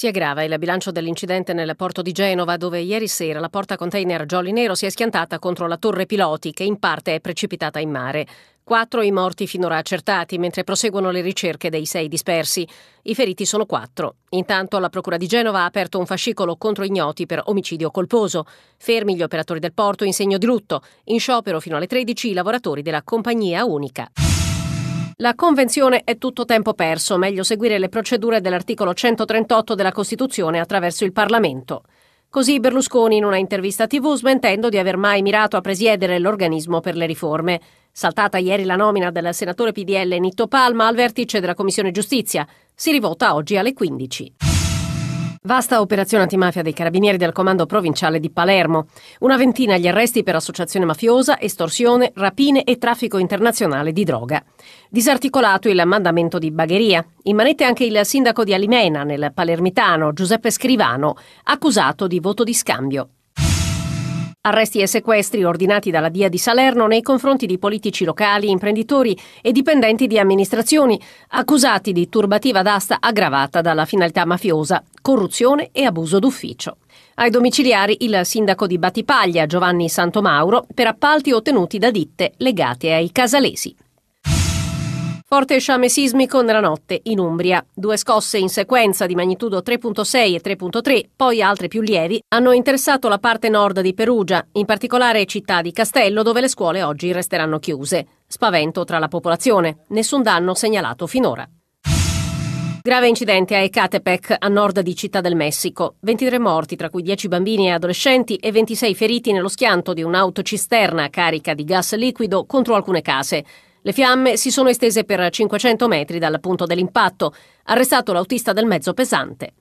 Si aggrava il bilancio dell'incidente nel porto di Genova, dove ieri sera la porta container Jolly Nero si è schiantata contro la torre piloti, che in parte è precipitata in mare. Quattro i morti finora accertati, mentre proseguono le ricerche dei sei dispersi. I feriti sono quattro. Intanto la Procura di Genova ha aperto un fascicolo contro ignoti per omicidio colposo. Fermi gli operatori del porto in segno di lutto. In sciopero fino alle 13 i lavoratori della compagnia unica. La Convenzione è tutto tempo perso, meglio seguire le procedure dell'articolo 138 della Costituzione attraverso il Parlamento. Così Berlusconi in una intervista TV smentendo di aver mai mirato a presiedere l'organismo per le riforme. Saltata ieri la nomina del senatore PDL Nitto Palma al vertice della Commissione Giustizia. Si rivota oggi alle 15. Vasta operazione antimafia dei carabinieri del comando provinciale di Palermo. Una ventina gli arresti per associazione mafiosa, estorsione, rapine e traffico internazionale di droga. Disarticolato il mandamento di Bagheria. In manette anche il sindaco di Alimena, nel palermitano, Giuseppe Scrivano, accusato di voto di scambio. Arresti e sequestri ordinati dalla DIA di Salerno nei confronti di politici locali, imprenditori e dipendenti di amministrazioni, accusati di turbativa d'asta aggravata dalla finalità mafiosa, corruzione e abuso d'ufficio. Ai domiciliari il sindaco di Battipaglia, Giovanni Santomauro, per appalti ottenuti da ditte legate ai casalesi. Forte sciame sismico nella notte in Umbria. Due scosse in sequenza di magnitudo 3.6 e 3.3, poi altre più lievi, hanno interessato la parte nord di Perugia, in particolare città di Castello, dove le scuole oggi resteranno chiuse. Spavento tra la popolazione. Nessun danno segnalato finora. Grave incidente a Ecatepec, a nord di Città del Messico. 23 morti, tra cui 10 bambini e adolescenti, e 26 feriti nello schianto di un'autocisterna carica di gas liquido contro alcune case. Le fiamme si sono estese per 500 metri dal punto dell'impatto. Arrestato l'autista del mezzo pesante.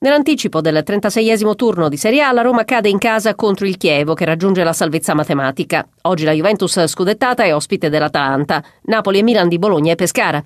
Nell'anticipo del 36 turno di Serie A, la Roma cade in casa contro il Chievo, che raggiunge la salvezza matematica. Oggi la Juventus scudettata è ospite dell'Atalanta. Napoli e Milan di Bologna e Pescara.